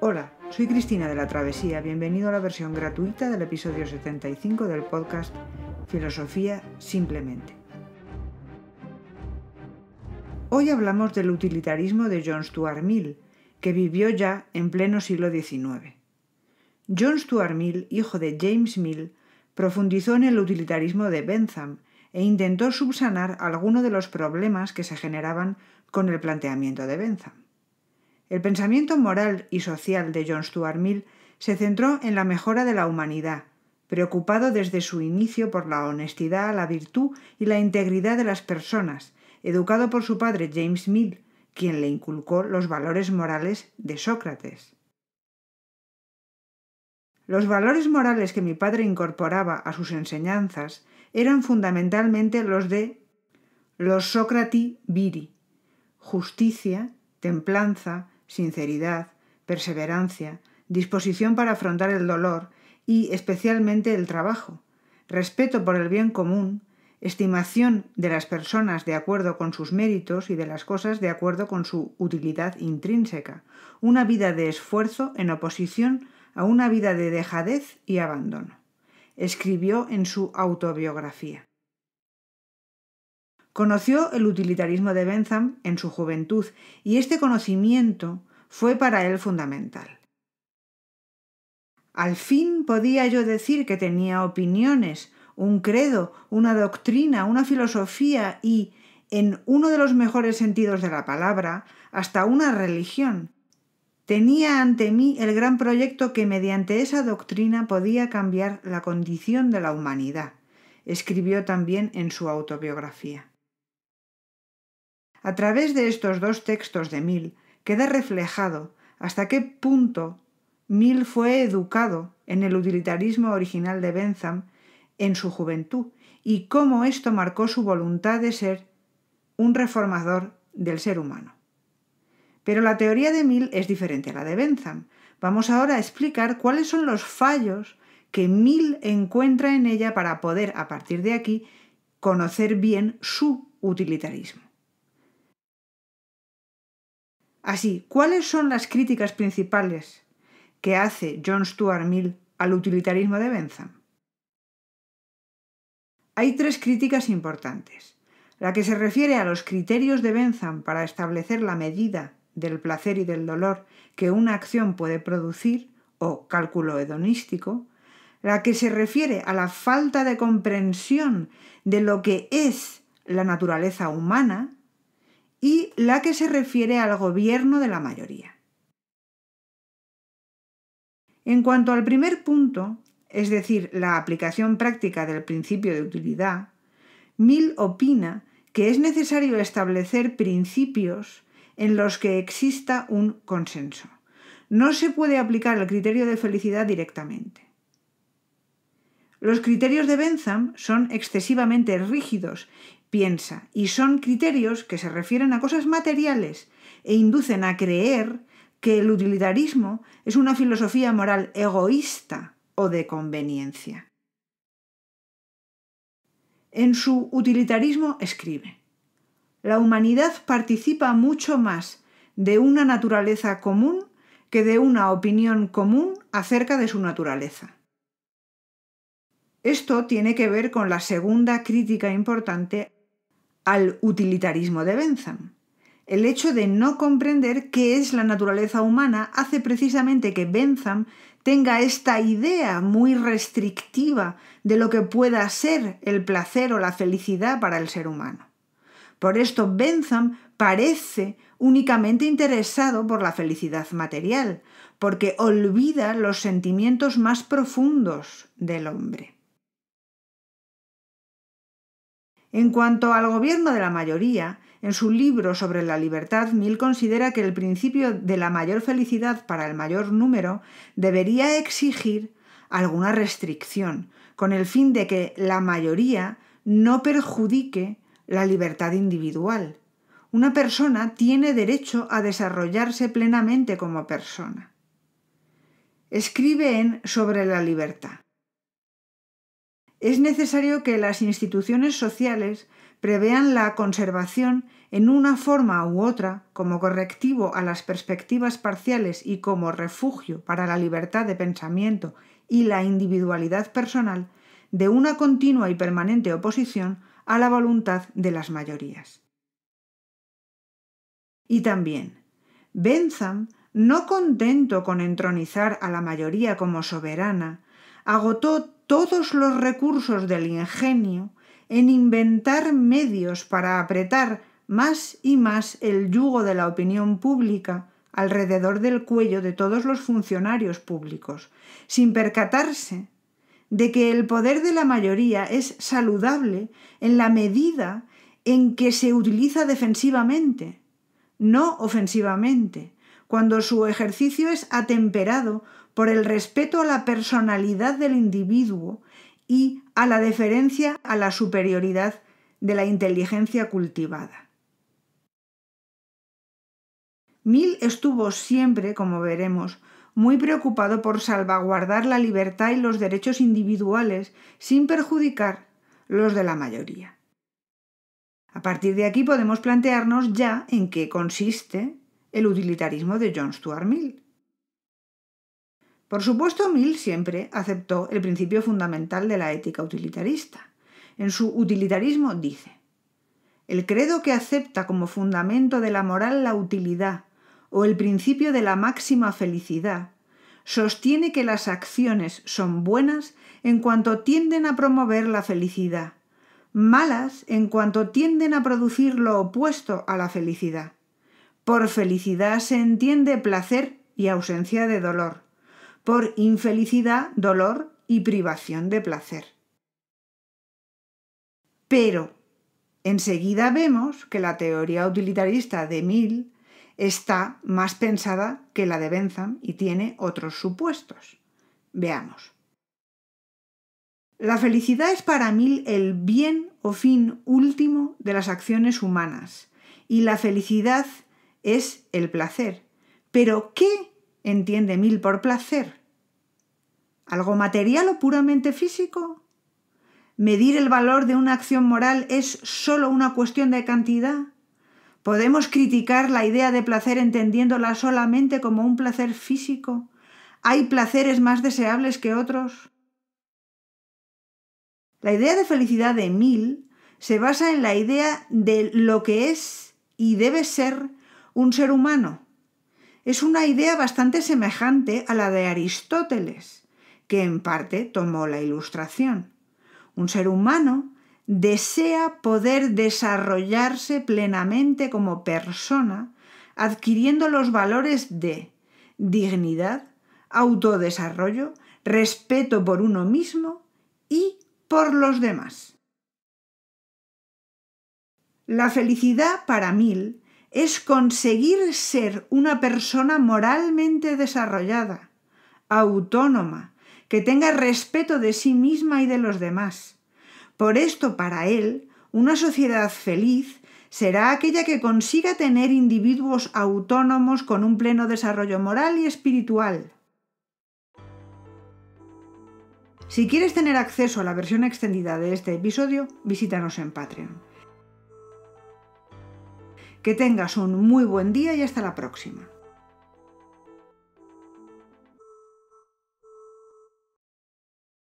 Hola, soy Cristina de la Travesía. Bienvenido a la versión gratuita del episodio 75 del podcast Filosofía Simplemente. Hoy hablamos del utilitarismo de John Stuart Mill, que vivió ya en pleno siglo XIX. John Stuart Mill, hijo de James Mill, profundizó en el utilitarismo de Bentham e intentó subsanar algunos de los problemas que se generaban con el planteamiento de Bentham. El pensamiento moral y social de John Stuart Mill se centró en la mejora de la humanidad, preocupado desde su inicio por la honestidad, la virtud y la integridad de las personas, educado por su padre James Mill, quien le inculcó los valores morales de Sócrates. Los valores morales que mi padre incorporaba a sus enseñanzas eran fundamentalmente los de los Sócrati viri, justicia, templanza, sinceridad, perseverancia, disposición para afrontar el dolor y especialmente el trabajo, respeto por el bien común, estimación de las personas de acuerdo con sus méritos y de las cosas de acuerdo con su utilidad intrínseca, una vida de esfuerzo en oposición a una vida de dejadez y abandono. Escribió en su autobiografía. Conoció el utilitarismo de Bentham en su juventud y este conocimiento fue para él fundamental. Al fin podía yo decir que tenía opiniones, un credo, una doctrina, una filosofía y, en uno de los mejores sentidos de la palabra, hasta una religión. Tenía ante mí el gran proyecto que mediante esa doctrina podía cambiar la condición de la humanidad, escribió también en su autobiografía. A través de estos dos textos de Mill queda reflejado hasta qué punto Mill fue educado en el utilitarismo original de Bentham en su juventud y cómo esto marcó su voluntad de ser un reformador del ser humano. Pero la teoría de Mill es diferente a la de Bentham. Vamos ahora a explicar cuáles son los fallos que Mill encuentra en ella para poder, a partir de aquí, conocer bien su utilitarismo. Así, ¿cuáles son las críticas principales que hace John Stuart Mill al utilitarismo de Bentham? Hay tres críticas importantes. La que se refiere a los criterios de Bentham para establecer la medida del placer y del dolor que una acción puede producir, o cálculo hedonístico, la que se refiere a la falta de comprensión de lo que es la naturaleza humana y la que se refiere al gobierno de la mayoría. En cuanto al primer punto, es decir, la aplicación práctica del principio de utilidad, Mill opina que es necesario establecer principios en los que exista un consenso. No se puede aplicar el criterio de felicidad directamente. Los criterios de Bentham son excesivamente rígidos piensa, y son criterios que se refieren a cosas materiales e inducen a creer que el utilitarismo es una filosofía moral egoísta o de conveniencia. En su utilitarismo escribe, la humanidad participa mucho más de una naturaleza común que de una opinión común acerca de su naturaleza. Esto tiene que ver con la segunda crítica importante al utilitarismo de Bentham. El hecho de no comprender qué es la naturaleza humana hace precisamente que Bentham tenga esta idea muy restrictiva de lo que pueda ser el placer o la felicidad para el ser humano. Por esto Bentham parece únicamente interesado por la felicidad material, porque olvida los sentimientos más profundos del hombre. En cuanto al gobierno de la mayoría, en su libro sobre la libertad, Mill considera que el principio de la mayor felicidad para el mayor número debería exigir alguna restricción, con el fin de que la mayoría no perjudique la libertad individual. Una persona tiene derecho a desarrollarse plenamente como persona. Escribe en Sobre la libertad. Es necesario que las instituciones sociales prevean la conservación en una forma u otra como correctivo a las perspectivas parciales y como refugio para la libertad de pensamiento y la individualidad personal de una continua y permanente oposición a la voluntad de las mayorías. Y también, Bentham, no contento con entronizar a la mayoría como soberana, agotó todos los recursos del ingenio en inventar medios para apretar más y más el yugo de la opinión pública alrededor del cuello de todos los funcionarios públicos, sin percatarse de que el poder de la mayoría es saludable en la medida en que se utiliza defensivamente, no ofensivamente, cuando su ejercicio es atemperado por el respeto a la personalidad del individuo y a la deferencia a la superioridad de la inteligencia cultivada. Mill estuvo siempre, como veremos, muy preocupado por salvaguardar la libertad y los derechos individuales sin perjudicar los de la mayoría. A partir de aquí podemos plantearnos ya en qué consiste el utilitarismo de John Stuart Mill. Por supuesto, Mill siempre aceptó el principio fundamental de la ética utilitarista. En su utilitarismo dice, el credo que acepta como fundamento de la moral la utilidad o el principio de la máxima felicidad, sostiene que las acciones son buenas en cuanto tienden a promover la felicidad, malas en cuanto tienden a producir lo opuesto a la felicidad. Por felicidad se entiende placer y ausencia de dolor. Por infelicidad, dolor y privación de placer. Pero enseguida vemos que la teoría utilitarista de Mill está más pensada que la de Bentham y tiene otros supuestos. Veamos. La felicidad es para Mill el bien o fin último de las acciones humanas y la felicidad es el placer. Pero ¿qué entiende Mil por placer? ¿Algo material o puramente físico? ¿Medir el valor de una acción moral es sólo una cuestión de cantidad? ¿Podemos criticar la idea de placer entendiéndola solamente como un placer físico? ¿Hay placeres más deseables que otros? La idea de felicidad de Mil se basa en la idea de lo que es y debe ser un ser humano. Es una idea bastante semejante a la de Aristóteles, que en parte tomó la ilustración. Un ser humano desea poder desarrollarse plenamente como persona, adquiriendo los valores de dignidad, autodesarrollo, respeto por uno mismo y por los demás. La felicidad para mil es conseguir ser una persona moralmente desarrollada, autónoma, que tenga respeto de sí misma y de los demás. Por esto, para él, una sociedad feliz será aquella que consiga tener individuos autónomos con un pleno desarrollo moral y espiritual. Si quieres tener acceso a la versión extendida de este episodio, visítanos en Patreon. Que tengas un muy buen día y hasta la próxima.